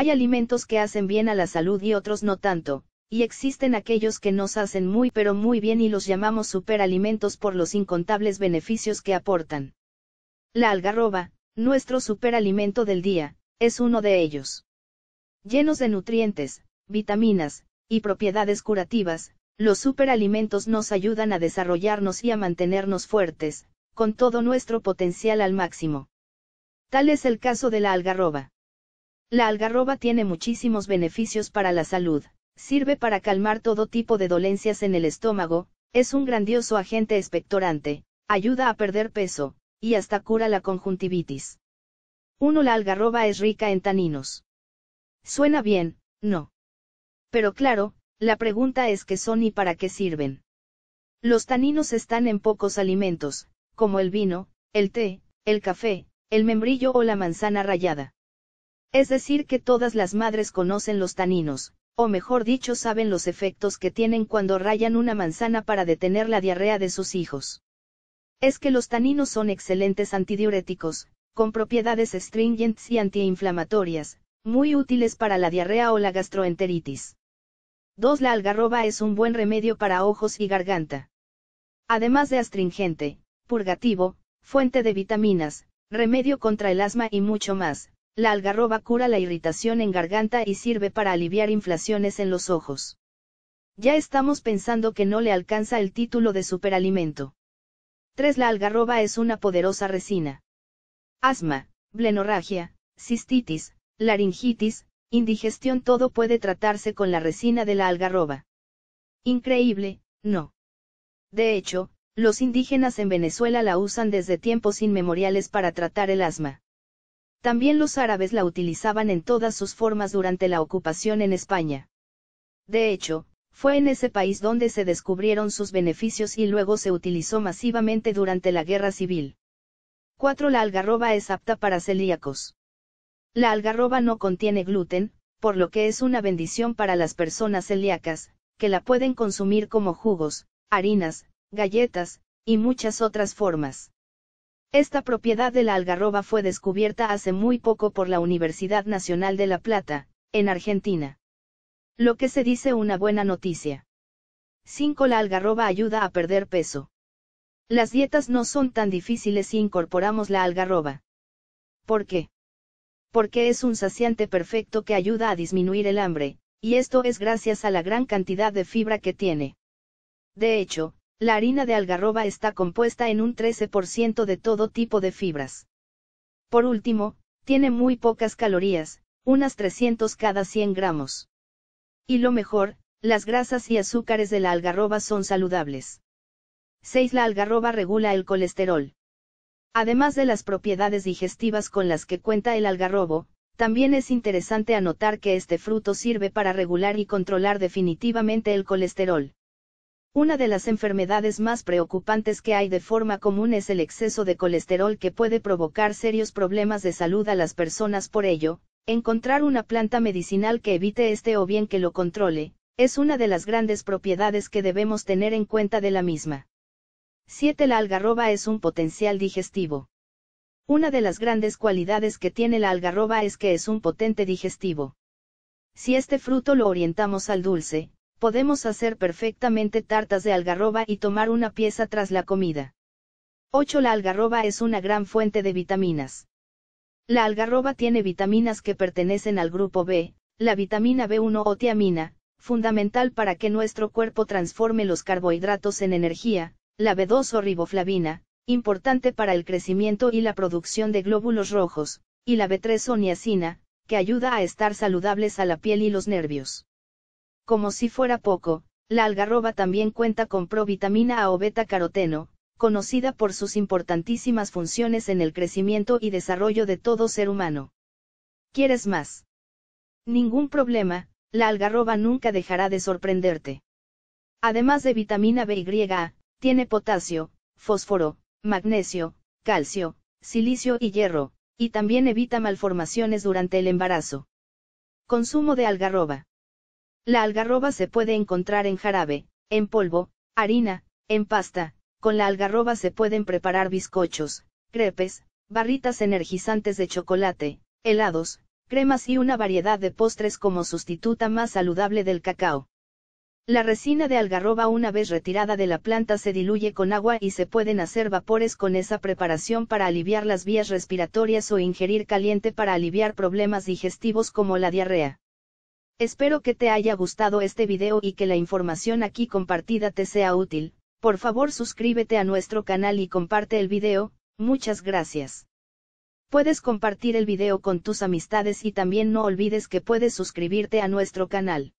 Hay alimentos que hacen bien a la salud y otros no tanto, y existen aquellos que nos hacen muy pero muy bien y los llamamos superalimentos por los incontables beneficios que aportan. La algarroba, nuestro superalimento del día, es uno de ellos. Llenos de nutrientes, vitaminas, y propiedades curativas, los superalimentos nos ayudan a desarrollarnos y a mantenernos fuertes, con todo nuestro potencial al máximo. Tal es el caso de la algarroba. La algarroba tiene muchísimos beneficios para la salud, sirve para calmar todo tipo de dolencias en el estómago, es un grandioso agente expectorante, ayuda a perder peso, y hasta cura la conjuntivitis. 1. La algarroba es rica en taninos. Suena bien, ¿no? Pero claro, la pregunta es qué son y para qué sirven. Los taninos están en pocos alimentos, como el vino, el té, el café, el membrillo o la manzana rallada. Es decir que todas las madres conocen los taninos, o mejor dicho saben los efectos que tienen cuando rayan una manzana para detener la diarrea de sus hijos. Es que los taninos son excelentes antidiuréticos, con propiedades astringentes y antiinflamatorias, muy útiles para la diarrea o la gastroenteritis. 2. La algarroba es un buen remedio para ojos y garganta. Además de astringente, purgativo, fuente de vitaminas, remedio contra el asma y mucho más, la algarroba cura la irritación en garganta y sirve para aliviar inflaciones en los ojos. Ya estamos pensando que no le alcanza el título de superalimento. 3. La algarroba es una poderosa resina. Asma, blenorragia, cistitis, laringitis, indigestión todo puede tratarse con la resina de la algarroba. Increíble, ¿no? De hecho, los indígenas en Venezuela la usan desde tiempos inmemoriales para tratar el asma. También los árabes la utilizaban en todas sus formas durante la ocupación en España. De hecho, fue en ese país donde se descubrieron sus beneficios y luego se utilizó masivamente durante la guerra civil. 4. La algarroba es apta para celíacos. La algarroba no contiene gluten, por lo que es una bendición para las personas celíacas, que la pueden consumir como jugos, harinas, galletas, y muchas otras formas. Esta propiedad de la algarroba fue descubierta hace muy poco por la Universidad Nacional de La Plata, en Argentina. Lo que se dice una buena noticia. 5. La algarroba ayuda a perder peso. Las dietas no son tan difíciles si incorporamos la algarroba. ¿Por qué? Porque es un saciante perfecto que ayuda a disminuir el hambre, y esto es gracias a la gran cantidad de fibra que tiene. De hecho, la harina de algarroba está compuesta en un 13% de todo tipo de fibras. Por último, tiene muy pocas calorías, unas 300 cada 100 gramos. Y lo mejor, las grasas y azúcares de la algarroba son saludables. 6. La algarroba regula el colesterol. Además de las propiedades digestivas con las que cuenta el algarrobo, también es interesante anotar que este fruto sirve para regular y controlar definitivamente el colesterol. Una de las enfermedades más preocupantes que hay de forma común es el exceso de colesterol que puede provocar serios problemas de salud a las personas. Por ello, encontrar una planta medicinal que evite este o bien que lo controle, es una de las grandes propiedades que debemos tener en cuenta de la misma. 7. La algarroba es un potencial digestivo. Una de las grandes cualidades que tiene la algarroba es que es un potente digestivo. Si este fruto lo orientamos al dulce, podemos hacer perfectamente tartas de algarroba y tomar una pieza tras la comida. 8. La algarroba es una gran fuente de vitaminas. La algarroba tiene vitaminas que pertenecen al grupo B, la vitamina B1 o tiamina, fundamental para que nuestro cuerpo transforme los carbohidratos en energía, la B2 o riboflavina, importante para el crecimiento y la producción de glóbulos rojos, y la B3 o niacina, que ayuda a estar saludables a la piel y los nervios. Como si fuera poco, la algarroba también cuenta con provitamina A o beta caroteno, conocida por sus importantísimas funciones en el crecimiento y desarrollo de todo ser humano. ¿Quieres más? Ningún problema, la algarroba nunca dejará de sorprenderte. Además de vitamina B y A, tiene potasio, fósforo, magnesio, calcio, silicio y hierro, y también evita malformaciones durante el embarazo. Consumo de algarroba. La algarroba se puede encontrar en jarabe, en polvo, harina, en pasta, con la algarroba se pueden preparar bizcochos, crepes, barritas energizantes de chocolate, helados, cremas y una variedad de postres como sustituta más saludable del cacao. La resina de algarroba una vez retirada de la planta se diluye con agua y se pueden hacer vapores con esa preparación para aliviar las vías respiratorias o ingerir caliente para aliviar problemas digestivos como la diarrea. Espero que te haya gustado este video y que la información aquí compartida te sea útil, por favor suscríbete a nuestro canal y comparte el video, muchas gracias. Puedes compartir el video con tus amistades y también no olvides que puedes suscribirte a nuestro canal.